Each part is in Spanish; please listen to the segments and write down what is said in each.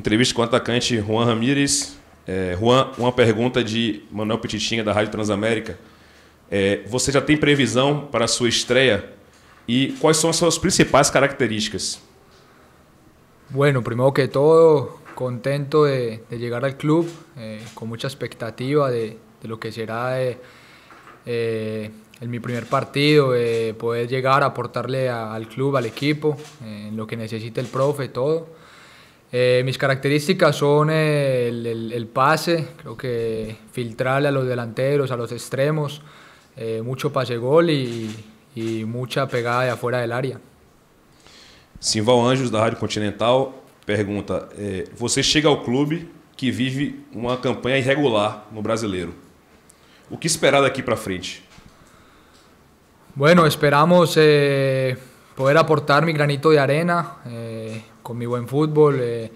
Entrevista com o atacante Juan Ramírez. É, Juan, uma pergunta de Manuel Petitinha, da Rádio Transamérica. É, você já tem previsão para a sua estreia? E quais são as suas principais características? Bueno, primeiro que todo, contento de, de chegar ao clube, eh, con expectativa de, de lo que será en eh, eh, mi primer partido, eh, poder llegar a aportarle a, al club, al equipo, en lo que necessita el profe, todo. Eh, mis características son el, el, el, pase, creo que filtrarle a los delanteros, a los extremos, eh, mucho pase-gol e muita pegada de afuera del área. Simval Anjos, da Rádio Continental, pergunta: eh, Você chega ao clube que vive uma campanha irregular no brasileiro. O que esperar daqui para frente? Bueno, esperamos eh, poder aportar mi granito de arena, eh, con mi buen fútbol, eh,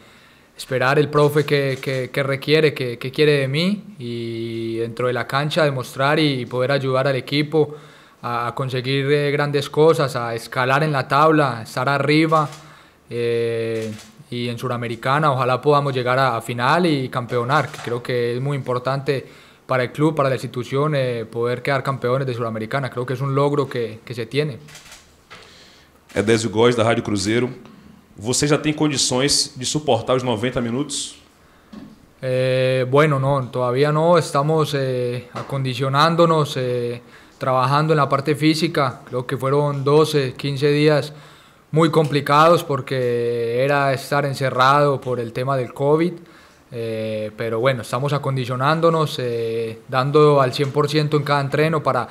esperar el profe que, que, requiere, que, que, quiere de mí y dentro de la cancha demostrar y poder ayudar al equipo a, conseguir eh, grandes cosas, a escalar en la tabla, estar arriba. Eh, y en Suramericana ojalá podamos llegar a, final y campeonar, que creo que es muy importante para el club, para la institución, poder quedar campeones de Suramericana. Creo que es un logro que, que se tiene. É Desio de Rádio Cruzeiro você ya tiene condiciones de soportar los 90 minutos? Eh, bueno, no, todavía no. Estamos eh, acondicionándonos, eh, trabajando en la parte física. Creo que fueron 12, 15 días muy complicados porque era estar encerrado por el tema del COVID. pero bueno, estamos acondicionándonos, dando al 100% en cada entreno para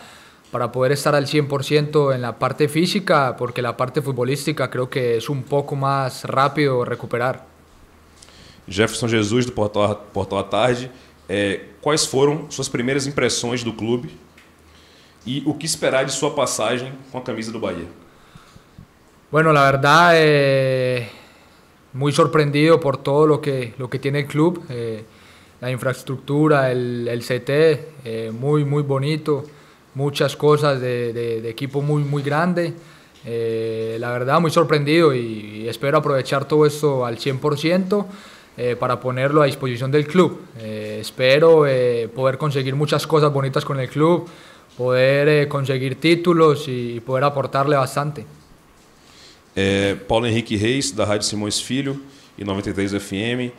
para poder estar al 100% en la parte física, porque la parte futbolística creo que es un poco más rápido recuperar. Jefferson Jesus, do Portal, Portal à Tarde, é, quais foram suas primeiras impressões do clube e o que esperar de sua passagem com a camisa do Bahia Bueno, la verdad, eh, muy sorprendido por todo lo que, lo que tiene el club, eh, la infraestructura, el, el CT, eh, muy, muy bonito. muchas cosas de, de, equipo muy, muy grande. Eh, la verdad, muy sorprendido y, espero aprovechar todo esto al 100% eh, para ponerlo a disposición del club. Eh, espero eh, poder conseguir muchas cosas bonitas con el club, poder conseguir títulos y, poder aportarle bastante. Paulo Henrique Reis, da Rádio Simões Filho y 93 FM.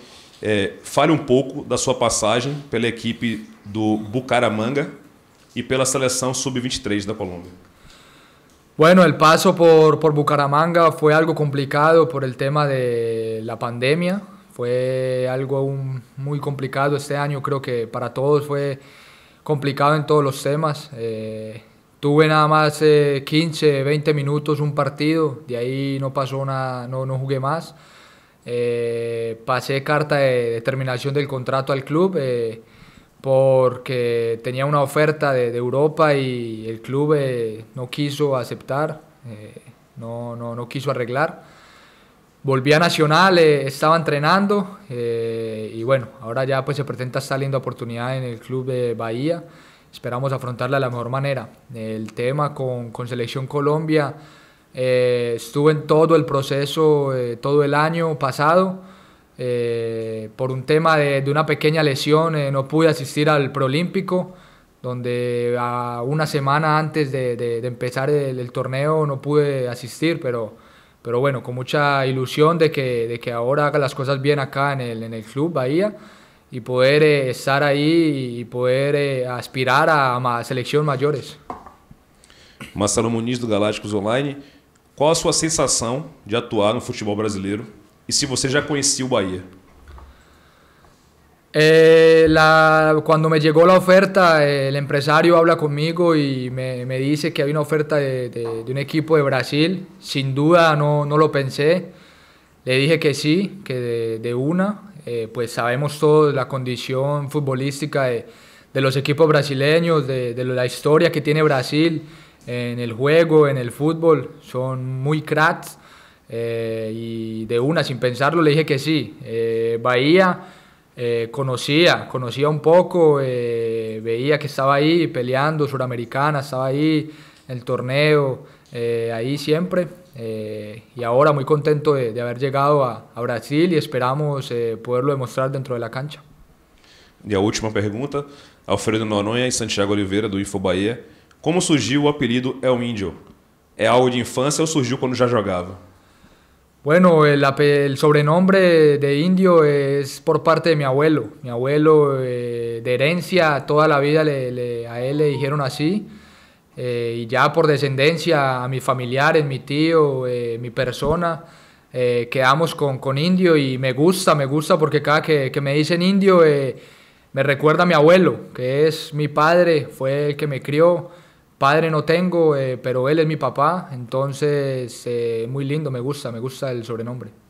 fale um pouco da sua passagem pela equipe do Bucaramanga y e pela selección sub-23 e de Colombia. Bueno, el paso por, por, Bucaramanga fue algo complicado por el tema de la pandemia. Fue algo muy complicado este año, creo que para todos fue complicado en todos los temas. Eh, tuve nada más 15, eh, 20 minutos un partido, de ahí no pasó nada, no, no jugué más. Eh, pasé carta de, de terminación del contrato al club porque tenía una oferta de, Europa y el club eh, no quiso aceptar, eh, no, quiso arreglar. Volví a Nacional, eh, estaba entrenando y bueno, ahora ya pues se presenta esta linda oportunidad en el club de Bahía. Esperamos afrontarla de la mejor manera. El tema con, con Selección Colombia, estuvo en todo el proceso todo el año pasado eh, por un tema de, una pequeña lesión eh, no pude asistir al Proolímpico donde a una semana antes de, empezar el, torneo no pude asistir, pero, pero bueno, con mucha ilusión de que, de que ahora haga las cosas bien acá en el, en el club Bahía y poder eh, estar ahí y poder aspirar a, a selección mayores. Marcelo Muniz do Galácticos Online, ¿Cuál es sua sensación de atuar no futebol brasileiro ¿Y si usted ya conoció o Bahia? cuando me llegó la oferta, el empresario habla conmigo y e me, me dice que hay una oferta de, de, un um equipo de Brasil. Sin duda no, no lo pensé. Le dije que sí, que de, una. pues sabemos todos la condición futbolística de, los equipos brasileños, de, la historia que tiene Brasil en el juego, en el fútbol. Son muy cracks Eh, y de una, sin pensarlo, le dije que sí. Eh, Bahía eh, conocía, conocía un poco, eh, veía que estaba ahí peleando, Suramericana, estaba ahí, el torneo, eh, ahí siempre. Eh, y ahora muy contento de, de haber llegado a, a, Brasil y esperamos poderlo demostrar dentro de la cancha. E a última pergunta, Alfredo Noronha e Santiago Oliveira, do Info Bahia. Como surgiu o apelido El Índio? É algo de infância ou surgiu quando já jogava? Bueno, el, sobrenombre de indio es por parte de mi abuelo. Mi abuelo, eh, de herencia, toda la vida le, a él le dijeron así. Eh, y ya por descendencia a mis familiares, mi tío, eh, mi persona, quedamos con, con, indio y me gusta, me gusta porque cada que, que me dicen indio me recuerda a mi abuelo, que es mi padre, fue el que me crió. Padre no tengo, eh, pero él es mi papá, entonces eh, muy lindo, me gusta, me gusta el sobrenombre.